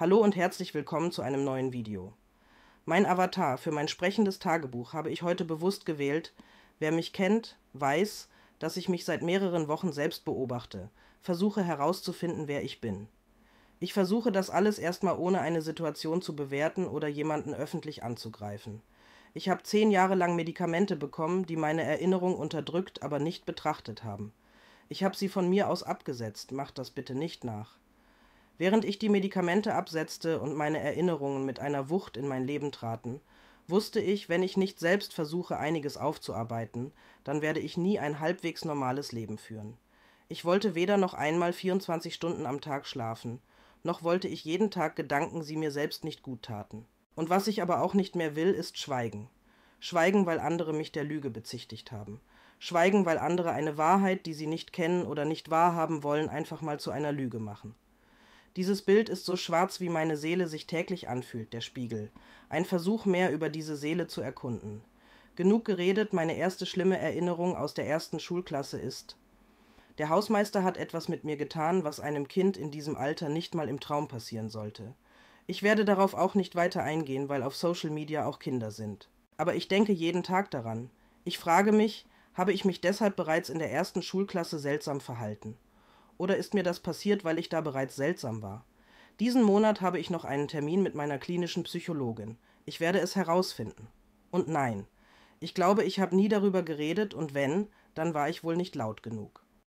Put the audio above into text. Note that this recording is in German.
Hallo und herzlich willkommen zu einem neuen Video. Mein Avatar für mein sprechendes Tagebuch habe ich heute bewusst gewählt. Wer mich kennt, weiß, dass ich mich seit mehreren Wochen selbst beobachte, versuche herauszufinden, wer ich bin. Ich versuche das alles erstmal ohne eine Situation zu bewerten oder jemanden öffentlich anzugreifen. Ich habe zehn Jahre lang Medikamente bekommen, die meine Erinnerung unterdrückt, aber nicht betrachtet haben. Ich habe sie von mir aus abgesetzt, macht das bitte nicht nach während ich die medikamente absetzte und meine erinnerungen mit einer wucht in mein leben traten wusste ich wenn ich nicht selbst versuche einiges aufzuarbeiten dann werde ich nie ein halbwegs normales leben führen ich wollte weder noch einmal 24 stunden am tag schlafen noch wollte ich jeden tag gedanken sie mir selbst nicht gut taten und was ich aber auch nicht mehr will ist schweigen schweigen weil andere mich der lüge bezichtigt haben schweigen weil andere eine wahrheit die sie nicht kennen oder nicht wahrhaben wollen einfach mal zu einer lüge machen dieses Bild ist so schwarz, wie meine Seele sich täglich anfühlt, der Spiegel. Ein Versuch mehr über diese Seele zu erkunden. Genug geredet, meine erste schlimme Erinnerung aus der ersten Schulklasse ist. Der Hausmeister hat etwas mit mir getan, was einem Kind in diesem Alter nicht mal im Traum passieren sollte. Ich werde darauf auch nicht weiter eingehen, weil auf Social Media auch Kinder sind. Aber ich denke jeden Tag daran. Ich frage mich, habe ich mich deshalb bereits in der ersten Schulklasse seltsam verhalten? oder ist mir das passiert, weil ich da bereits seltsam war? Diesen Monat habe ich noch einen Termin mit meiner klinischen Psychologin. Ich werde es herausfinden. Und nein, ich glaube, ich habe nie darüber geredet und wenn, dann war ich wohl nicht laut genug.